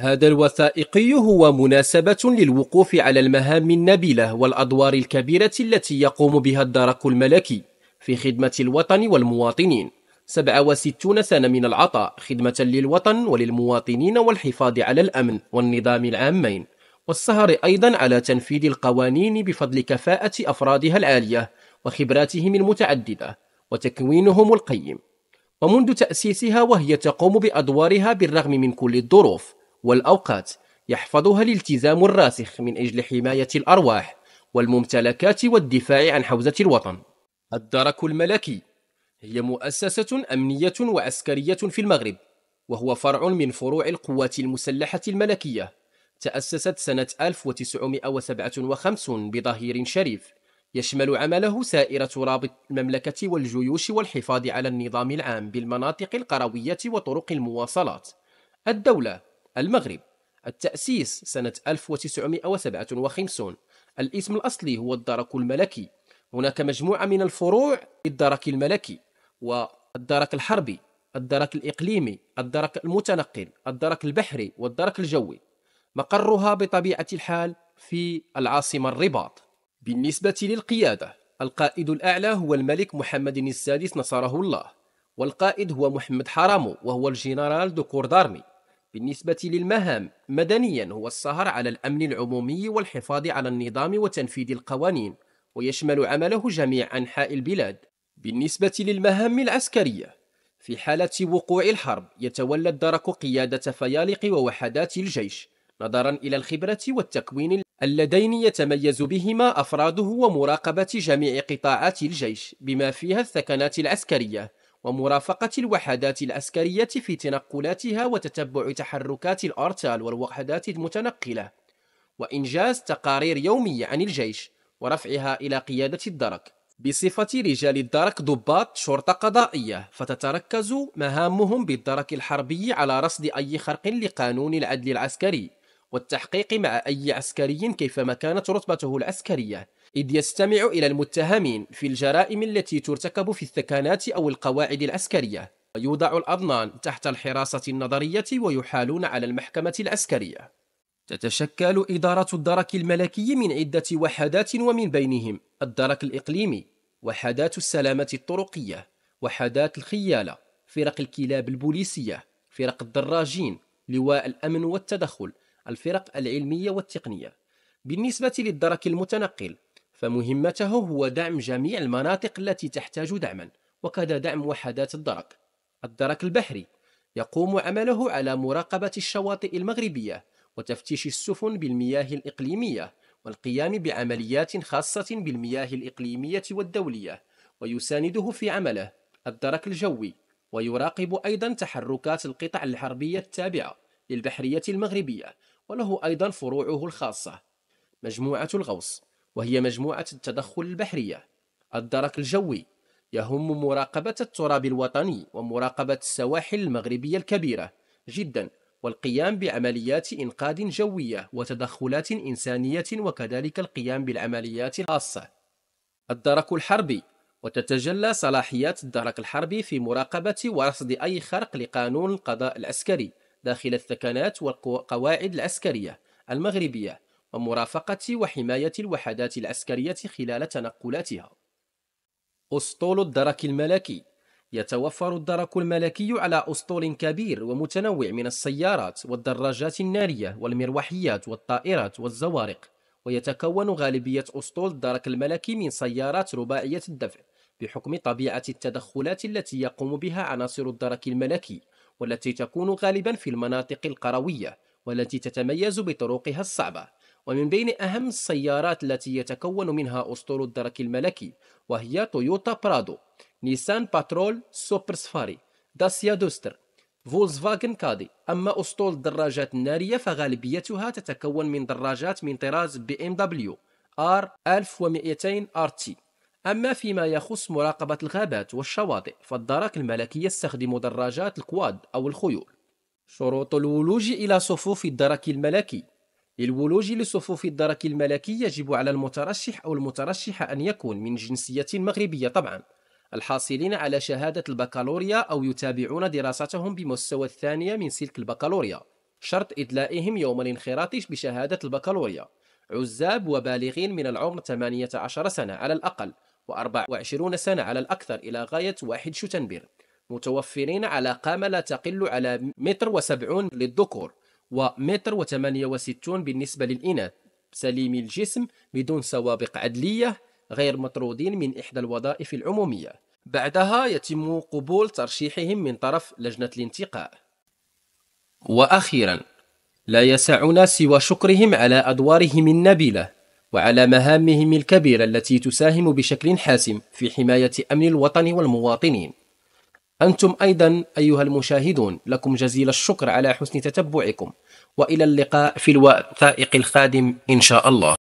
هذا الوثائقي هو مناسبة للوقوف على المهام النبيلة والأدوار الكبيرة التي يقوم بها الدرك الملكي في خدمة الوطن والمواطنين 67 سنة من العطاء خدمة للوطن وللمواطنين والحفاظ على الأمن والنظام العامين والسهر أيضا على تنفيذ القوانين بفضل كفاءة أفرادها العالية وخبراتهم المتعددة وتكوينهم القيم ومنذ تأسيسها وهي تقوم بأدوارها بالرغم من كل الظروف والأوقات يحفظها الالتزام الراسخ من أجل حماية الأرواح والممتلكات والدفاع عن حوزة الوطن الدرك الملكي هي مؤسسة أمنية وعسكرية في المغرب وهو فرع من فروع القوات المسلحة الملكية تأسست سنة 1957 بظهير شريف يشمل عمله سائرة رابط المملكة والجيوش والحفاظ على النظام العام بالمناطق القروية وطرق المواصلات الدولة المغرب التأسيس سنة 1957 الاسم الأصلي هو الدرك الملكي هناك مجموعة من الفروع الدرك الملكي والدرك الحربي الدرك الإقليمي الدرك المتنقل الدرك البحري والدرك الجوي مقرها بطبيعة الحال في العاصمة الرباط بالنسبة للقيادة القائد الأعلى هو الملك محمد السادس نصره الله والقائد هو محمد حرامو وهو الجنرال دو كوردارمي بالنسبة للمهام مدنيا هو السهر على الأمن العمومي والحفاظ على النظام وتنفيذ القوانين ويشمل عمله جميع أنحاء البلاد بالنسبة للمهام العسكرية في حالة وقوع الحرب يتولى الدرك قيادة فيالق ووحدات الجيش نظرا إلى الخبرة والتكوين اللذين يتميز بهما أفراده ومراقبة جميع قطاعات الجيش بما فيها الثكنات العسكرية ومرافقة الوحدات العسكرية في تنقلاتها وتتبع تحركات الأرتال والوحدات المتنقلة وإنجاز تقارير يومية عن الجيش ورفعها إلى قيادة الدرك بصفة رجال الدرك ضباط شرطة قضائية فتتركز مهامهم بالدرك الحربي على رصد أي خرق لقانون العدل العسكري والتحقيق مع أي عسكري كيفما كانت رتبته العسكرية إذ يستمع إلى المتهمين في الجرائم التي ترتكب في الثكنات أو القواعد العسكرية ويوضع الأضنان تحت الحراسة النظرية ويحالون على المحكمة العسكرية تتشكل إدارة الدرك الملكي من عدة وحدات ومن بينهم الدرك الإقليمي وحدات السلامة الطرقية وحدات الخيالة فرق الكلاب البوليسية فرق الدراجين لواء الأمن والتدخل الفرق العلمية والتقنية بالنسبة للدرك المتنقل فمهمته هو دعم جميع المناطق التي تحتاج دعما وكذا دعم وحدات الدرك الدرك البحري يقوم عمله على مراقبة الشواطئ المغربية وتفتيش السفن بالمياه الإقليمية والقيام بعمليات خاصة بالمياه الإقليمية والدولية ويسانده في عمله الدرك الجوي ويراقب أيضا تحركات القطع الحربية التابعة للبحرية المغربية وله أيضا فروعه الخاصة مجموعة الغوص وهي مجموعة التدخل البحرية الدرك الجوي يهم مراقبة التراب الوطني ومراقبة السواحل المغربية الكبيرة جدا والقيام بعمليات إنقاذ جوية وتدخلات إنسانية وكذلك القيام بالعمليات الخاصة الدرك الحربي وتتجلى صلاحيات الدرك الحربي في مراقبة ورصد أي خرق لقانون القضاء العسكري داخل الثكنات والقواعد العسكرية المغربية ومرافقة وحماية الوحدات العسكرية خلال تنقلاتها أسطول الدرك الملكي يتوفر الدرك الملكي على أسطول كبير ومتنوع من السيارات والدراجات النارية والمروحيات والطائرات والزوارق ويتكون غالبية أسطول الدرك الملكي من سيارات رباعية الدفع بحكم طبيعة التدخلات التي يقوم بها عناصر الدرك الملكي والتي تكون غالبا في المناطق القروية والتي تتميز بطرقها الصعبة ومن بين أهم السيارات التي يتكون منها أسطول الدرك الملكي وهي تويوتا برادو نيسان باترول سوبر سفاري داسيا دوستر فولز فاجن كادي أما أسطول الدراجات النارية فغالبيتها تتكون من دراجات من طراز بي ام دبليو ار 1200 ار تي أما فيما يخص مراقبة الغابات والشواطئ فالدرك الملكي يستخدم دراجات الكواد أو الخيول شروط الولوج إلى صفوف الدرك الملكي للولوج لصفوف الدرك الملكي يجب على المترشح أو المترشحة أن يكون من جنسية مغربية طبعا الحاصلين على شهادة البكالوريا أو يتابعون دراستهم بمستوى الثانية من سلك البكالوريا شرط إدلائهم يوم الانخراط بشهادة البكالوريا عزاب وبالغين من العمر 18 سنة على الأقل و24 سنة على الأكثر إلى غاية 1 شتنبر متوفرين على قامة لا تقل على متر وسبعون للذكور ومتر وثمانية وستون بالنسبة للإناث سليمي الجسم بدون سوابق عدلية غير مطرودين من إحدى الوظائف العمومية بعدها يتم قبول ترشيحهم من طرف لجنة الانتقاء وأخيرا لا يسعنا سوى شكرهم على أدوارهم النبيلة وعلى مهامهم الكبيرة التي تساهم بشكل حاسم في حماية أمن الوطن والمواطنين أنتم أيضا أيها المشاهدون لكم جزيل الشكر على حسن تتبعكم وإلى اللقاء في الوثائق القادم إن شاء الله